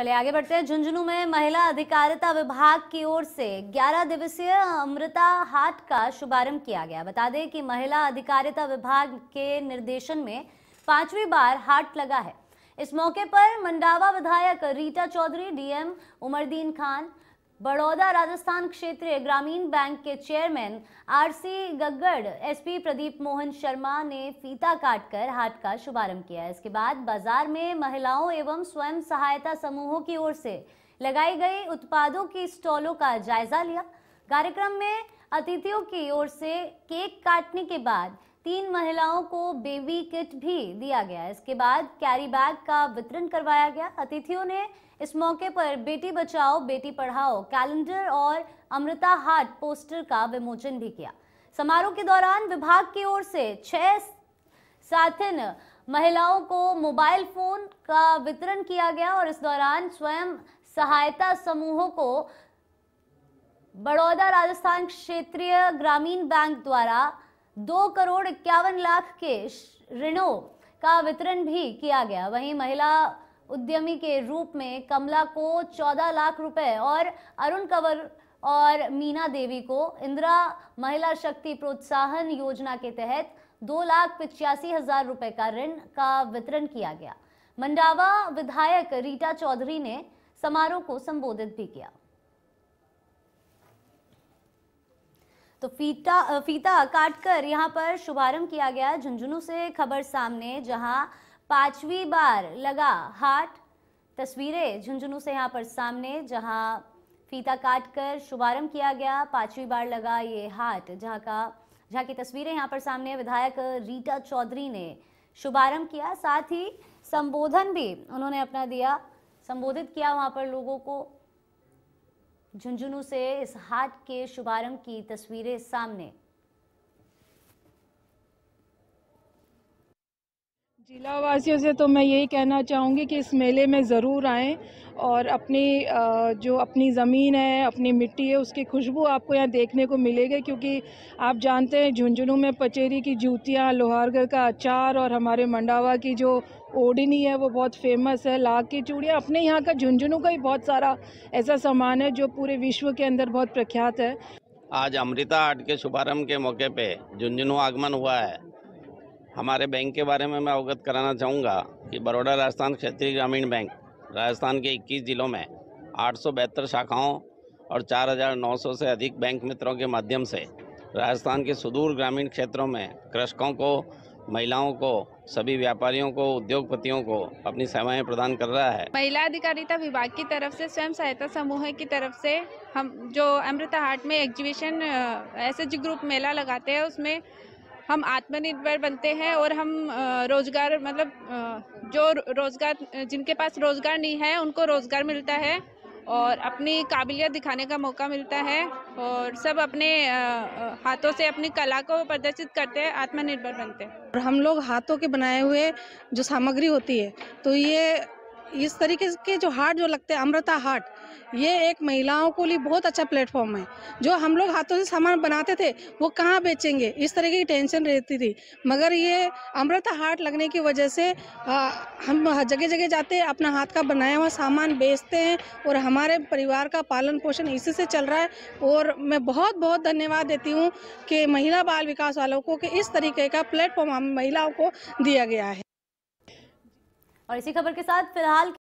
चलिए आगे बढ़ते हैं झुंझुनू में महिला अधिकारिता विभाग की ओर से 11 दिवसीय अमृता हाट का शुभारंभ किया गया बता दें कि महिला अधिकारिता विभाग के निर्देशन में पांचवी बार हाट लगा है इस मौके पर मंडावा विधायक रीटा चौधरी डीएम उमरदीन खान बड़ौदा राजस्थान क्षेत्रीय ग्रामीण बैंक के chairman RC Gaggad SP Pradeep Mohan Sharma ने फीता काटकर हाट का शुभारंभ किया इसके बाद बाजार में महिलाओं एवं स्वयं सहायता समूहों की ओर से लगाई गई उत्पादों की स्टॉलों का जायजा लिया कार्यक्रम में अतिथियों की ओर से केक काटने के बाद तीन महिलाओं को बेबी किट भी दिया गया इसके बाद कैरी बैग का वितरण करवाया गया अतिथियों ने इस मौके पर बेटी बचाओ बेटी पढ़ाओ कैलेंडर और अमृता हाट पोस्टर का विमोचन भी किया समारोह के दौरान विभाग की ओर से छह साथिन महिलाओं को मोबाइल फोन का वितरण किया गया और इस दौरान स्वयं सहायता समूहों को बड़ौदा राजस्थान क्षेत्रीय ग्रामीण बैंक द्वारा दो करोड़ इक्यावन लाख के ऋणों का वितरण भी किया गया वहीं महिला उद्यमी के रूप में कमला को चौदह लाख रुपए और अरुण कंवर और मीना देवी को इंदिरा महिला शक्ति प्रोत्साहन योजना के तहत दो लाख पिचासी हजार रुपये का ऋण का वितरण किया गया मंडावा विधायक रीटा चौधरी ने समारोह को संबोधित भी किया तो फीता फीता काटकर यहाँ पर शुभारंभ किया गया झुंझुनू से खबर सामने जहाँ पांचवी बार लगा हाट तस्वीरें झुंझुनू से यहाँ पर सामने जहाँ फीता काटकर शुभारंभ किया गया पांचवी बार लगा ये हाट जहाँ का जहाँ की तस्वीरें यहाँ पर सामने विधायक रीटा चौधरी ने शुभारंभ किया साथ ही संबोधन भी उन्होंने अपना दिया संबोधित किया वहाँ पर लोगों को झुंझुनू से इस हाट के शुभारंभ की तस्वीरें सामने जिला वासियों से तो मैं यही कहना चाहूँगी कि इस मेले में ज़रूर आएँ और अपनी जो अपनी ज़मीन है अपनी मिट्टी है उसकी खुशबू आपको यहाँ देखने को मिलेगी क्योंकि आप जानते हैं झुंझुनू में पचेरी की जूतियाँ लोहारगढ़ का अचार और हमारे मंडावा की जो ओडिनी है वो बहुत फेमस है लाख की चूड़ियाँ अपने यहाँ का झुंझुनू का ही बहुत सारा ऐसा सामान है जो पूरे विश्व के अंदर बहुत प्रख्यात है आज अमृता आर्ट के शुभारम्भ के मौके पर झुंझुनू आगमन हुआ है हमारे बैंक के बारे में मैं अवगत कराना चाहूँगा कि बड़ौदा राजस्थान क्षेत्रीय ग्रामीण बैंक राजस्थान के 21 जिलों में आठ शाखाओं और 4,900 से अधिक बैंक मित्रों के माध्यम से राजस्थान के सुदूर ग्रामीण क्षेत्रों में कृषकों को महिलाओं को सभी व्यापारियों को उद्योगपतियों को अपनी सेवाएं प्रदान कर रहा है महिला अधिकारिता विभाग की तरफ से स्वयं सहायता समूह की तरफ से हम जो अमृता हाट में एग्जीबिशन एस ग्रुप मेला लगाते हैं उसमें हम आत्मनिर्भर बनते हैं और हम रोजगार मतलब जो रोजगार जिनके पास रोजगार नहीं है उनको रोजगार मिलता है और अपनी काबिलियत दिखाने का मौका मिलता है और सब अपने हाथों से अपनी कला को प्रदर्शित करते हैं आत्मनिर्भर बनते हैं और हम लोग हाथों के बनाए हुए जो सामग्री होती है तो ये इस तरीके के जो हार्ट जो लगते हैं अमृता हाट ये एक महिलाओं को लिए बहुत अच्छा प्लेटफॉर्म है जो हम लोग हाथों से सामान बनाते थे वो कहाँ बेचेंगे इस तरह की टेंशन रहती थी मगर ये अमृता हाट लगने की वजह से हम जगह जगह जाते हैं अपना हाथ का बनाया हुआ सामान बेचते हैं और हमारे परिवार का पालन पोषण इसी से चल रहा है और मैं बहुत बहुत धन्यवाद देती हूँ कि महिला बाल विकास वालों को कि इस तरीके का प्लेटफॉर्म हम महिलाओं को दिया गया है और इसी खबर के साथ फिलहाल